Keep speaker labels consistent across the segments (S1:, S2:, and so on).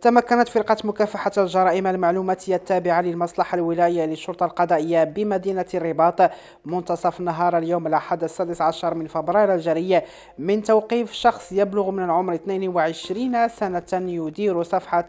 S1: تمكنت فرقة مكافحة الجرائم المعلوماتية التابعة للمصلحة الولاية للشرطة القضائية بمدينة الرباط منتصف نهار اليوم الأحد السادس عشر من فبراير الجاري من توقيف شخص يبلغ من العمر 22 سنة يدير صفحة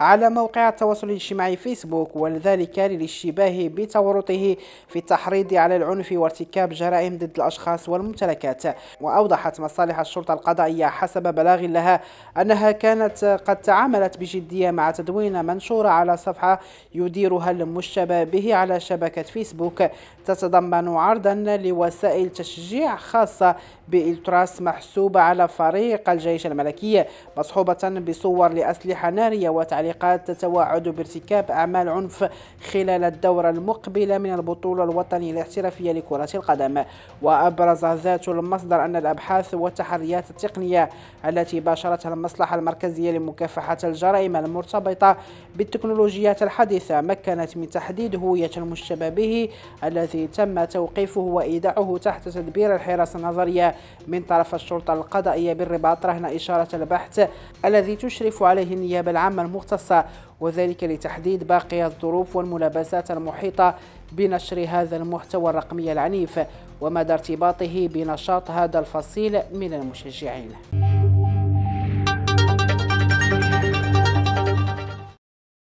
S1: على موقع التواصل الاجتماعي فيسبوك ولذلك للاشتباه بتورطه في التحريض على العنف وارتكاب جرائم ضد الأشخاص والممتلكات وأوضحت مصالح الشرطة القضائية حسب بلاغ لها أنها كانت قد تعاملت بجدية مع تدوين منشورة على صفحة يديرها المشتبه به على شبكة فيسبوك تتضمن عرضا لوسائل تشجيع خاصة بإلتراس محسوبة على فريق الجيش الملكي مصحوبة بصور لأسلحة نارية وتعليقات تتوعد بارتكاب أعمال عنف خلال الدورة المقبلة من البطولة الوطنية الاحترافية لكرة القدم وأبرز ذات المصدر أن الأبحاث والتحريات التقنية التي باشرتها المصلحة المركزية لمكافحة الجيش الجرائم المرتبطة بالتكنولوجيات الحديثة مكنت من تحديد هوية المشتبه به الذي تم توقيفه وإيداعه تحت تدبير الحراسة النظرية من طرف الشرطة القضائية بالرباط رهن إشارة البحث الذي تشرف عليه النيابة العامة المختصة وذلك لتحديد باقي الظروف والملابسات المحيطة بنشر هذا المحتوى الرقمي العنيف ومدى ارتباطه بنشاط هذا الفصيل من المشجعين